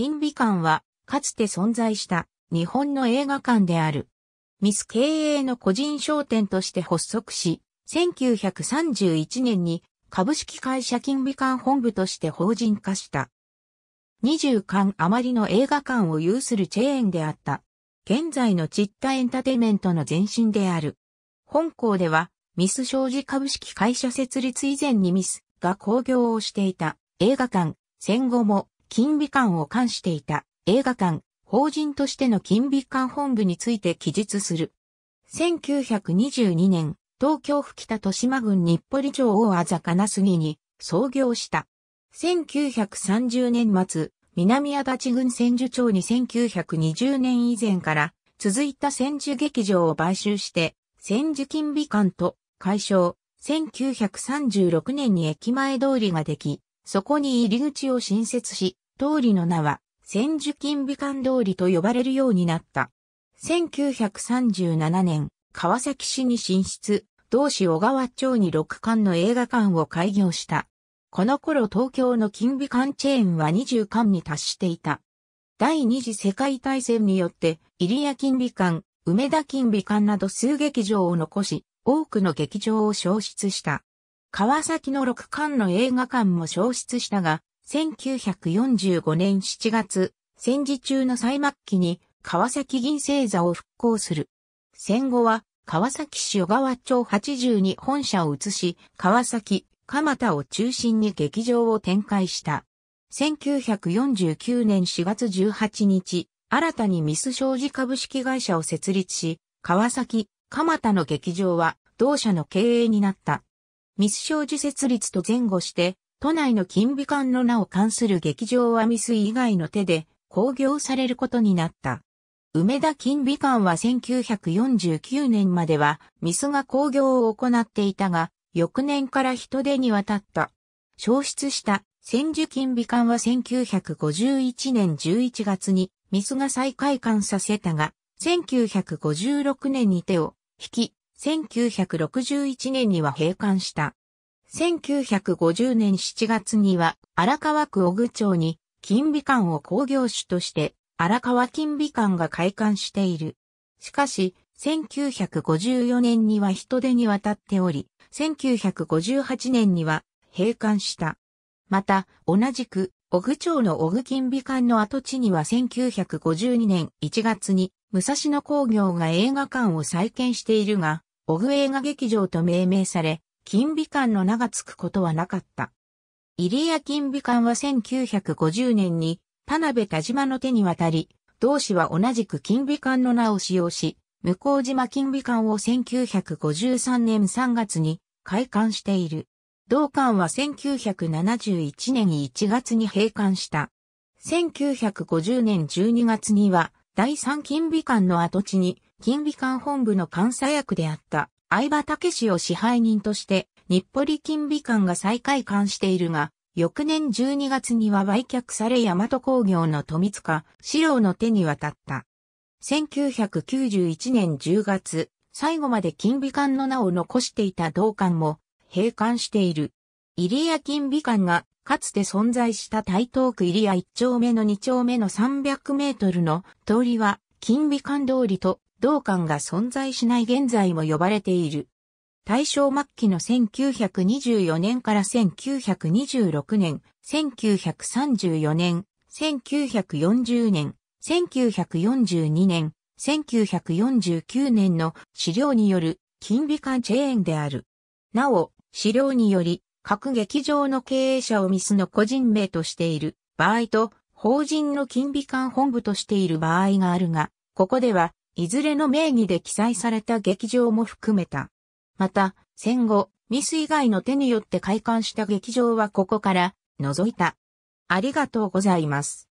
金美館は、かつて存在した日本の映画館である。ミス経営の個人商店として発足し、1931年に株式会社金美館本部として法人化した。20館余りの映画館を有するチェーンであった。現在のチッタエンタテイメントの前身である。本校では、ミス商事株式会社設立以前にミスが興行をしていた映画館、戦後も金美館を冠していた映画館、法人としての金美館本部について記述する。1922年、東京府北豊島郡日暮里町大あざかす杉に創業した。1930年末、南足立郡千住町に1920年以前から続いた千住劇場を買収して、千住金美館と解消。1936年に駅前通りができ、そこに入り口を新設し、通りの名は、千住金美館通りと呼ばれるようになった。1937年、川崎市に進出、同市小川町に六館の映画館を開業した。この頃東京の金美館チェーンは20館に達していた。第二次世界大戦によって、入谷金美館、梅田金美館など数劇場を残し、多くの劇場を消失した。川崎の六館の映画館も消失したが、1945年7月、戦時中の最末期に川崎銀星座を復興する。戦後は川崎市小川町80に本社を移し、川崎、蒲田を中心に劇場を展開した。1949年4月18日、新たにミス商事株式会社を設立し、川崎、蒲田の劇場は同社の経営になった。ミス商事設立と前後して、都内の金美館の名を冠する劇場はミス以外の手で興行されることになった。梅田金美館は1949年まではミスが興行を行っていたが、翌年から人手に渡った。消失した千住金美館は1951年11月にミスが再開館させたが、1956年に手を引き、1961年には閉館した。1950年7月には荒川区小具町に金美館を工業主として荒川金美館が開館している。しかし、1954年には人手に渡っており、1958年には閉館した。また、同じく、小具町の小具金美館の跡地には1952年1月に、武蔵野工業が映画館を再建しているが、小具映画劇場と命名され、金美館の名が付くことはなかった。入谷金美館は1950年に田辺田島の手に渡り、同氏は同じく金美館の名を使用し、向島金美館を1953年3月に開館している。同館は1971年1月に閉館した。1950年12月には第三金美館の跡地に金美館本部の監査役であった相葉武氏を支配人として、日暮里金美館が再開館しているが、翌年12月には売却され大和工業の富塚、四郎の手に渡った。1991年10月、最後まで金美館の名を残していた同館も閉館している。入谷金美館がかつて存在した台東区入谷1丁目の2丁目の300メートルの通りは金美館通りと同館が存在しない現在も呼ばれている。大正末期の1924年から1926年、1934年、1940年、1942年、1949年の資料による金美館チェーンである。なお、資料により、各劇場の経営者をミスの個人名としている場合と、法人の金美館本部としている場合があるが、ここではいずれの名義で記載された劇場も含めた。また、戦後、ミス以外の手によって開館した劇場はここから除いた。ありがとうございます。